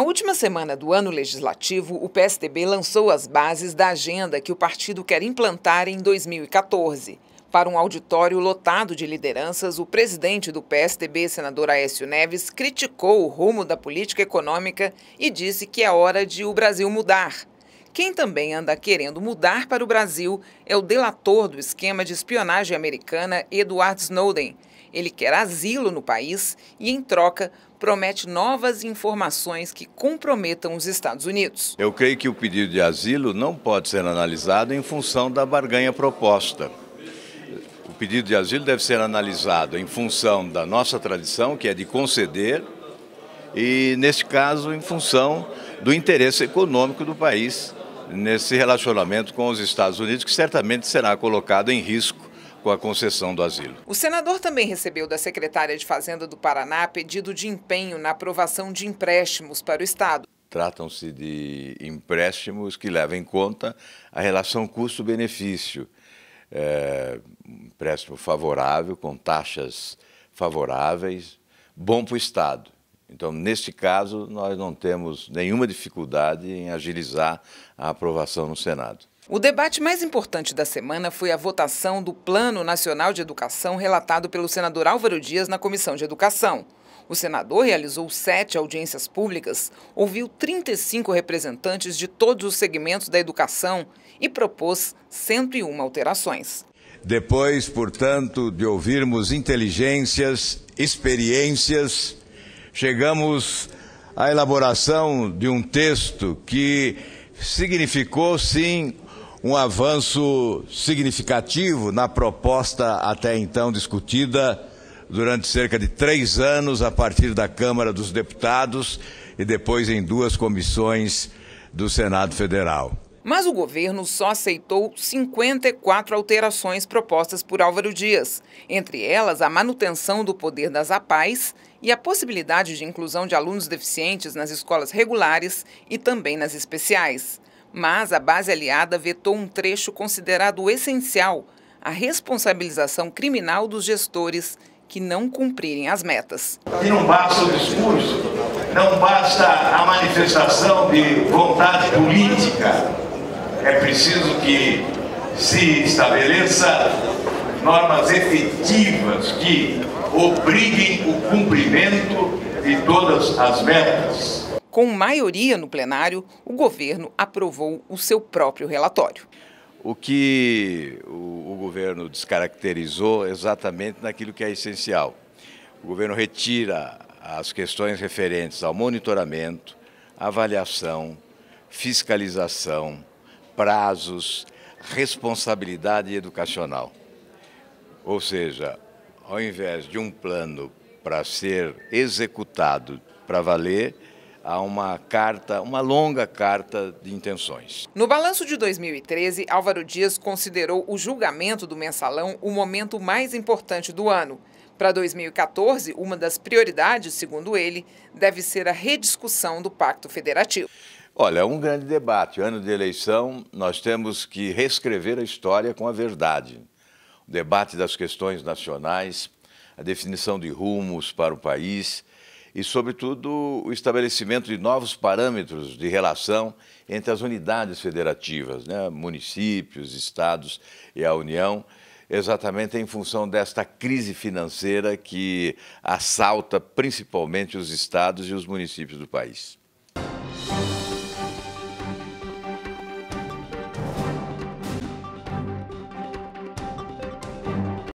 Na última semana do ano legislativo, o PSDB lançou as bases da agenda que o partido quer implantar em 2014. Para um auditório lotado de lideranças, o presidente do PSDB, senador Aécio Neves, criticou o rumo da política econômica e disse que é hora de o Brasil mudar. Quem também anda querendo mudar para o Brasil é o delator do esquema de espionagem americana Edward Snowden, ele quer asilo no país e, em troca, promete novas informações que comprometam os Estados Unidos. Eu creio que o pedido de asilo não pode ser analisado em função da barganha proposta. O pedido de asilo deve ser analisado em função da nossa tradição, que é de conceder, e, neste caso, em função do interesse econômico do país nesse relacionamento com os Estados Unidos, que certamente será colocado em risco com a concessão do asilo. O senador também recebeu da secretária de Fazenda do Paraná pedido de empenho na aprovação de empréstimos para o Estado. Tratam-se de empréstimos que levam em conta a relação custo-benefício. É, empréstimo favorável, com taxas favoráveis, bom para o Estado. Então, neste caso, nós não temos nenhuma dificuldade em agilizar a aprovação no Senado. O debate mais importante da semana foi a votação do Plano Nacional de Educação relatado pelo senador Álvaro Dias na Comissão de Educação. O senador realizou sete audiências públicas, ouviu 35 representantes de todos os segmentos da educação e propôs 101 alterações. Depois, portanto, de ouvirmos inteligências, experiências, chegamos à elaboração de um texto que significou, sim, um avanço significativo na proposta até então discutida durante cerca de três anos a partir da Câmara dos Deputados e depois em duas comissões do Senado Federal. Mas o governo só aceitou 54 alterações propostas por Álvaro Dias, entre elas a manutenção do poder das APAES e a possibilidade de inclusão de alunos deficientes nas escolas regulares e também nas especiais. Mas a base aliada vetou um trecho considerado essencial a responsabilização criminal dos gestores que não cumprirem as metas. E não basta o discurso, não basta a manifestação de vontade política. É preciso que se estabeleça normas efetivas que obriguem o cumprimento de todas as metas. Com maioria no plenário, o governo aprovou o seu próprio relatório. O que o, o governo descaracterizou exatamente naquilo que é essencial. O governo retira as questões referentes ao monitoramento, avaliação, fiscalização, prazos, responsabilidade educacional. Ou seja, ao invés de um plano para ser executado para valer, a uma carta, uma longa carta de intenções. No balanço de 2013, Álvaro Dias considerou o julgamento do mensalão o momento mais importante do ano. Para 2014, uma das prioridades, segundo ele, deve ser a rediscussão do Pacto Federativo. Olha, é um grande debate. Ano de eleição, nós temos que reescrever a história com a verdade. O debate das questões nacionais, a definição de rumos para o país, e, sobretudo, o estabelecimento de novos parâmetros de relação entre as unidades federativas, né? municípios, estados e a União, exatamente em função desta crise financeira que assalta principalmente os estados e os municípios do país.